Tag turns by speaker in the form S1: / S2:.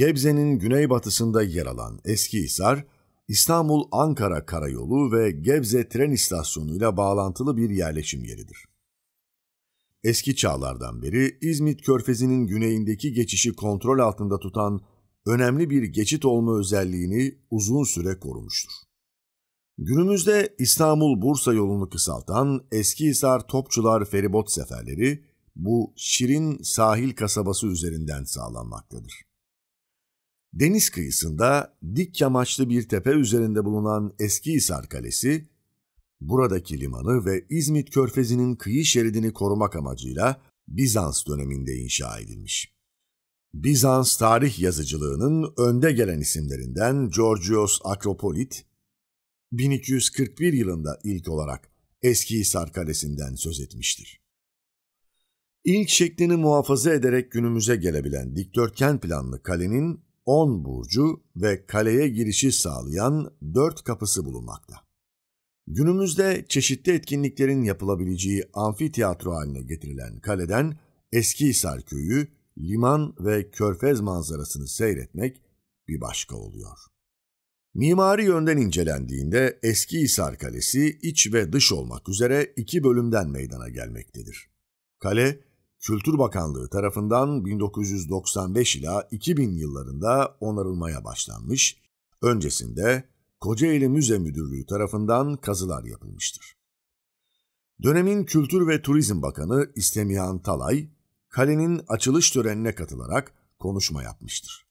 S1: Gebze'nin güneybatısında yer alan Eski Eskihisar, İstanbul-Ankara Karayolu ve Gebze tren istasyonuyla bağlantılı bir yerleşim yeridir. Eski çağlardan beri İzmit Körfezi'nin güneyindeki geçişi kontrol altında tutan önemli bir geçit olma özelliğini uzun süre korumuştur. Günümüzde İstanbul-Bursa yolunu kısaltan Eski Eskihisar Topçular feribot seferleri bu şirin sahil kasabası üzerinden sağlanmaktadır. Deniz kıyısında dik yamaçlı bir tepe üzerinde bulunan Eski Eskihisar Kalesi, buradaki limanı ve İzmit Körfezi'nin kıyı şeridini korumak amacıyla Bizans döneminde inşa edilmiş. Bizans tarih yazıcılığının önde gelen isimlerinden Georgios Akropolit, 1241 yılında ilk olarak Eski Eskihisar Kalesi'nden söz etmiştir. İlk şeklini muhafaza ederek günümüze gelebilen dikdörtgen planlı kalenin 10 burcu ve kaleye girişi sağlayan 4 kapısı bulunmakta. Günümüzde çeşitli etkinliklerin yapılabileceği amfiteyatro haline getirilen kaleden Eskihisar köyü, liman ve körfez manzarasını seyretmek bir başka oluyor. Mimari yönden incelendiğinde Eskihisar Kalesi iç ve dış olmak üzere iki bölümden meydana gelmektedir. Kale, Kültür Bakanlığı tarafından 1995 ila 2000 yıllarında onarılmaya başlanmış, öncesinde Kocaeli Müze Müdürlüğü tarafından kazılar yapılmıştır. Dönemin Kültür ve Turizm Bakanı İstemihan Talay, kalenin açılış törenine katılarak konuşma yapmıştır.